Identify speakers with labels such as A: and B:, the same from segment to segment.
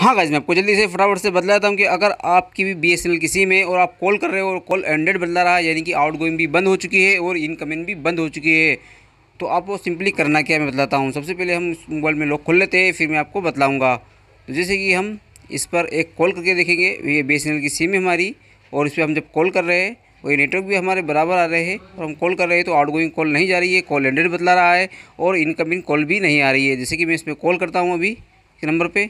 A: हाँ गाइज मैं आपको जल्दी से फटाफट से बदला हूँ कि अगर आपकी भी बी एस एन एल किसी में और आप कॉल कर रहे हो और कॉल एंडेड बदला रहा है यानी कि आउट गोइंग भी बंद हो चुकी है और इनकमिंग भी बंद हो चुकी है तो आपको सिंपली करना क्या मैं बताता हूँ सबसे पहले हम मोबाइल में लॉक खोल लेते हैं फिर मैं आपको बताऊँगा तो जैसे कि हम इस पर एक कॉल करके देखेंगे ये बी एस एन एल की सिम है हमारी और इस पर हम जब कॉल कर रहे हैं और ये नेटवर्क भी हमारे बराबर आ रहे हैं और हम कॉल कर रहे हैं तो गोइंग कॉल नहीं जा रही है कॉल एंडेड बदला रहा है और इनकमिंग कॉल भी नहीं आ रही है जैसे कि मैं इस पर कॉल करता हूँ अभी नंबर पर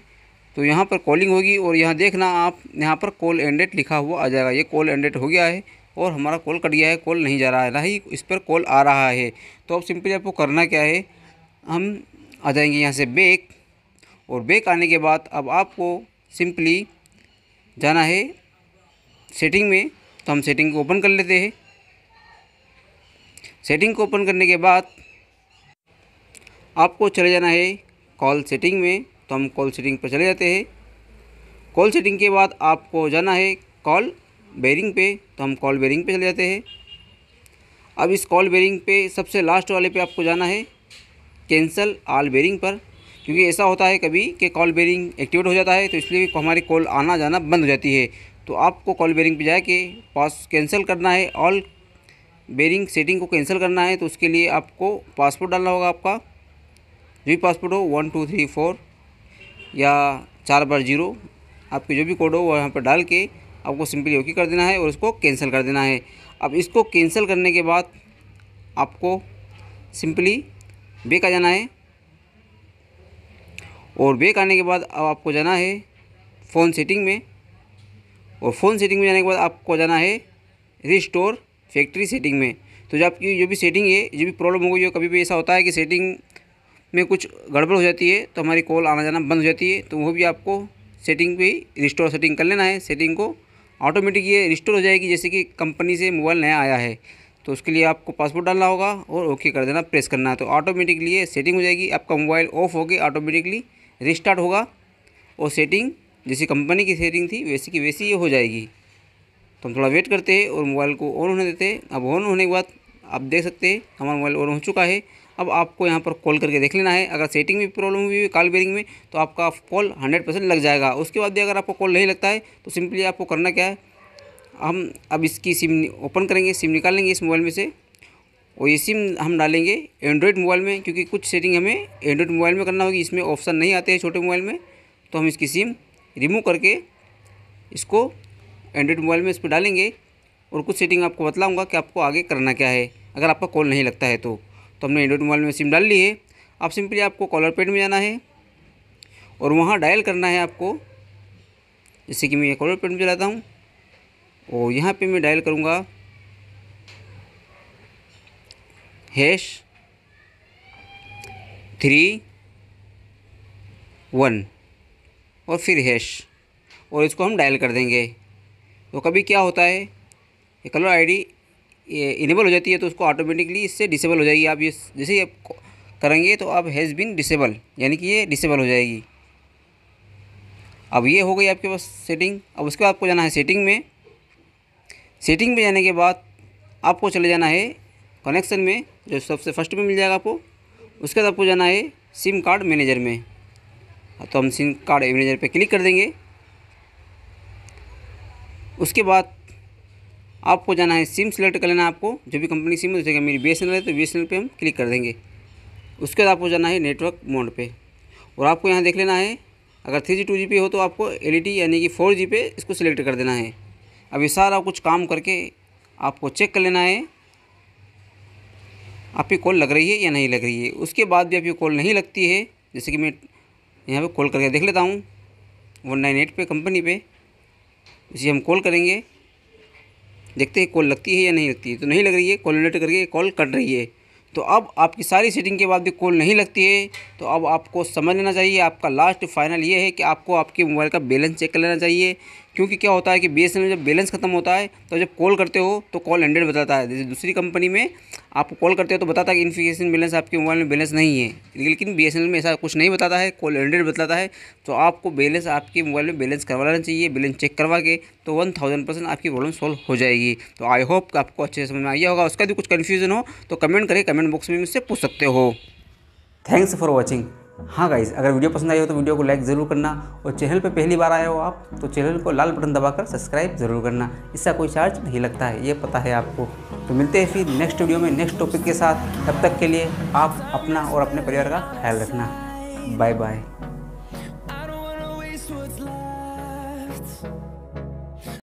A: तो यहाँ पर कॉलिंग होगी और यहाँ देखना आप यहाँ पर कॉल एंडेड लिखा हुआ आ जाएगा ये कॉल एंडेड हो गया है और हमारा कॉल कट गया है कॉल नहीं जा रहा है ना ही इस पर कॉल आ रहा है तो अब सिंपली आपको करना क्या है हम आ जाएंगे यहाँ से बैक और बेक आने के बाद अब आपको सिंपली जाना है सेटिंग में तो हम सेटिंग को ओपन कर लेते हैं सेटिंग को ओपन करने के बाद आपको चले जाना है कॉल सेटिंग में तो हम कॉल सेटिंग पर चले जाते हैं कॉल सेटिंग के बाद आपको जाना है कॉल बेरिंग पे तो हम कॉल बेरिंग पे चले जाते हैं अब इस कॉल बेरिंग पे सबसे लास्ट वाले पे आपको जाना है कैंसल आल बेरिंग पर क्योंकि ऐसा होता है कभी कि कॉल बेरिंग एक्टिवेट हो जाता है तो इसलिए हमारी कॉल आना जाना बंद हो जाती है तो आपको कॉल बेरिंग पे जाके पास कैंसिल करना है ऑल बेरिंग सेटिंग को कैंसिल करना है तो उसके लिए आपको पासपोर्ट डालना होगा आपका जो भी पासपोर्ट हो वन टू थ्री फोर या चार बार जीरो आपके जो भी कोड हो वो यहाँ पर डाल के आपको सिंपली ओके कर देना है और इसको कैंसिल कर देना है अब इसको कैंसिल करने के बाद आपको सिंपली बेक आ जाना है और बेक आने के बाद अब आपको जाना है फ़ोन सेटिंग में और फ़ोन सेटिंग में जाने के बाद आपको जाना है रिस्टोर फैक्ट्री सेटिंग में तो जो आपकी जो भी सेटिंग है जो भी प्रॉब्लम होगी जो कभी भी ऐसा होता है कि सेटिंग में कुछ गड़बड़ हो जाती है तो हमारी कॉल आना जाना बंद हो जाती है तो वो भी आपको सेटिंग पे रिस्टोर सेटिंग कर लेना है सेटिंग को ऑटोमेटिक ये रिस्टोर हो जाएगी जैसे कि कंपनी से मोबाइल नया आया है तो उसके लिए आपको पासवर्ड डालना होगा और ओके कर देना प्रेस करना है तो ऑटोमेटिकली ये सेटिंग हो जाएगी आपका मोबाइल ऑफ होकर ऑटोमेटिकली रिस्टार्ट होगा और सेटिंग जैसी कंपनी की सेटिंग थी वैसी की वैसी ये हो जाएगी तो हम थोड़ा वेट करते हैं और मोबाइल को ऑन होने देते हैं अब ऑन होने के बाद आप देख सकते हैं हमारा मोबाइल ऑन हो चुका है अब आपको यहाँ पर कॉल करके देख लेना है अगर सेटिंग में प्रॉब्लम हुई कॉल बेरिंग में तो आपका कॉल हंड्रेड परसेंट लग जाएगा उसके बाद भी अगर आपको कॉल नहीं लगता है तो सिंपली आपको करना क्या है हम अब इसकी सिम ओपन करेंगे सिम निकाल लेंगे इस मोबाइल में से और ये सिम हम डालेंगे एंड्रॉयड मोबाइल में क्योंकि कुछ सेटिंग हमें एंड्रॉयड मोबाइल में करना होगी इसमें ऑप्शन नहीं आते हैं छोटे मोबाइल में तो हम इसकी सिम रिमूव करके इसको एंड्रॉयड मोबाइल में इस पर डालेंगे और कुछ सेटिंग आपको बतलाऊँगा कि आपको आगे करना क्या है अगर आपका कॉल नहीं लगता है तो तो हमने एंड्रॉइड मोबाइल में सिम डाल ली है अब सिंपली आपको कॉलर पेड में जाना है और वहाँ डायल करना है आपको जैसे कि मैं ये कॉलर पेड में चलाता हूँ और यहाँ पे मैं डायल करूँगा हैश थ्री वन और फिर हैश और इसको हम डायल कर देंगे तो कभी क्या होता है ये कलर आईडी इनेबल हो जाती है तो उसको ऑटोमेटिकली इससे डिसेबल हो जाएगी आप ये जैसे ही आप करेंगे तो अब हैज़ बिन डिसेबल यानी कि ये डिसेबल हो जाएगी अब ये हो गई आपके पास सेटिंग अब उसके बाद आपको जाना है सेटिंग में सेटिंग में जाने के बाद आपको चले जाना है कनेक्शन में जो सबसे फर्स्ट में मिल जाएगा आपको उसके बाद आपको जाना है सिम कार्ड मैनेजर में हाँ, तो हम सिम कार्ड मैनेजर पे क्लिक कर देंगे उसके बाद आपको जाना है सिम सेलेक्ट कर लेना आपको जो भी कंपनी सिम हो जगह मेरी बी है तो बी एस हम क्लिक कर देंगे उसके बाद आपको जाना है नेटवर्क मोड पर और आपको यहाँ देख लेना है अगर थ्री जी टू जी पे हो तो आपको एल e यानी कि फोर जी पे इसको सिलेक्ट कर देना है अब ये सारा कुछ काम करके आपको चेक कर लेना है आपकी कॉल लग रही है या नहीं लग रही है उसके बाद भी आपकी कॉल नहीं लगती है जैसे कि मैं यहाँ पे कॉल करके देख लेता हूँ वन नाइन एट पे कंपनी पे इसी हम कॉल करेंगे देखते हैं कॉल लगती है या नहीं लगती है तो नहीं लग रही है कॉलिनेट करके कॉल कट रही है तो अब आपकी सारी सेटिंग के बाद भी कॉल नहीं लगती है तो अब आपको समझ लेना चाहिए आपका लास्ट फाइनल ये है कि आपको आपके मोबाइल का बैलेंस चेक कर लेना चाहिए क्योंकि क्या होता है कि बी में जब बैलेंस खत्म होता है तो जब कॉल करते हो तो कॉल हंड्रेड बताता है जैसे दूसरी कंपनी में आपको कॉल करते हो तो बताता है कि इन्फिकेशन बैलेंस आपके मोबाइल में बैलेंस नहीं है लेकिन बी में ऐसा कुछ नहीं बताता है कॉल हंड्रेड बताता है तो आपको बैलेंस आपके मोबाइल में बैलेंस करवाना चाहिए बैलेंस चेक करवा के तो वन थाउजेंड परसेंट आपकी प्रॉब्लम सॉल्व हो जाएगी तो आई होप आपको अच्छे समझ में आया होगा उसका भी कुछ कन्फ्यूजन हो तो कमेंट करें कमेंट बॉक्स में मुझसे पूछ सकते हो थैंक्स फॉर वॉचिंग हाँ गाइज अगर वीडियो पसंद आई हो तो वीडियो को लाइक ज़रूर करना और चैनल पर पहली बार आए हो आप तो चैनल को लाल बटन दबाकर सब्सक्राइब ज़रूर करना इसका कोई चार्ज नहीं लगता है ये पता है आपको तो मिलते हैं फिर नेक्स्ट वीडियो में नेक्स्ट टॉपिक के साथ तब तक के लिए आप अपना और अपने परिवार का ख्याल रखना बाय बाय